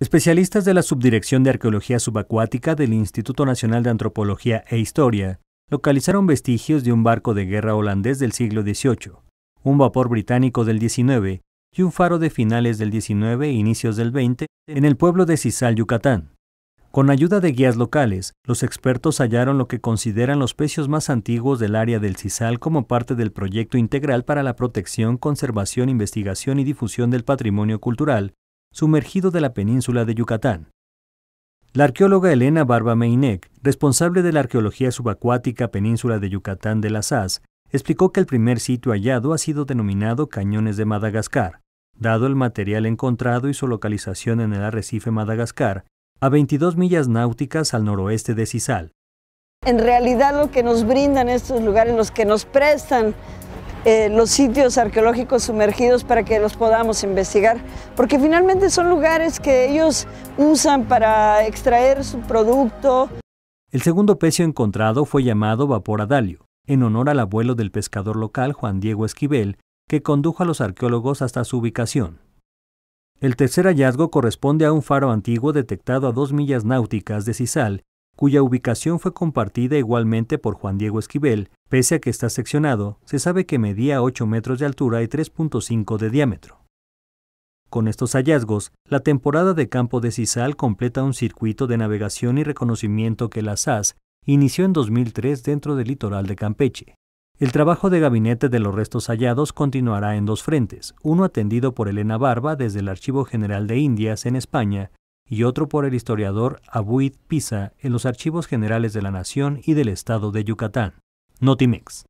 Especialistas de la Subdirección de Arqueología Subacuática del Instituto Nacional de Antropología e Historia localizaron vestigios de un barco de guerra holandés del siglo XVIII, un vapor británico del XIX y un faro de finales del XIX e inicios del XX en el pueblo de Cisal, Yucatán. Con ayuda de guías locales, los expertos hallaron lo que consideran los pecios más antiguos del área del Cisal como parte del proyecto integral para la protección, conservación, investigación y difusión del patrimonio cultural sumergido de la península de Yucatán. La arqueóloga Elena Barba Meinek, responsable de la arqueología subacuática península de Yucatán de la SAS, explicó que el primer sitio hallado ha sido denominado Cañones de Madagascar, dado el material encontrado y su localización en el arrecife Madagascar, a 22 millas náuticas al noroeste de sisal En realidad lo que nos brindan estos lugares, los que nos prestan eh, los sitios arqueológicos sumergidos para que los podamos investigar, porque finalmente son lugares que ellos usan para extraer su producto. El segundo pecio encontrado fue llamado Vapor Adalio, en honor al abuelo del pescador local Juan Diego Esquivel, que condujo a los arqueólogos hasta su ubicación. El tercer hallazgo corresponde a un faro antiguo detectado a dos millas náuticas de Cisal cuya ubicación fue compartida igualmente por Juan Diego Esquivel, pese a que está seccionado, se sabe que medía 8 metros de altura y 3.5 de diámetro. Con estos hallazgos, la temporada de campo de Cisal completa un circuito de navegación y reconocimiento que la SAS inició en 2003 dentro del litoral de Campeche. El trabajo de gabinete de los restos hallados continuará en dos frentes, uno atendido por Elena Barba desde el Archivo General de Indias en España y otro por el historiador Abuid Pisa en los Archivos Generales de la Nación y del Estado de Yucatán. Notimex.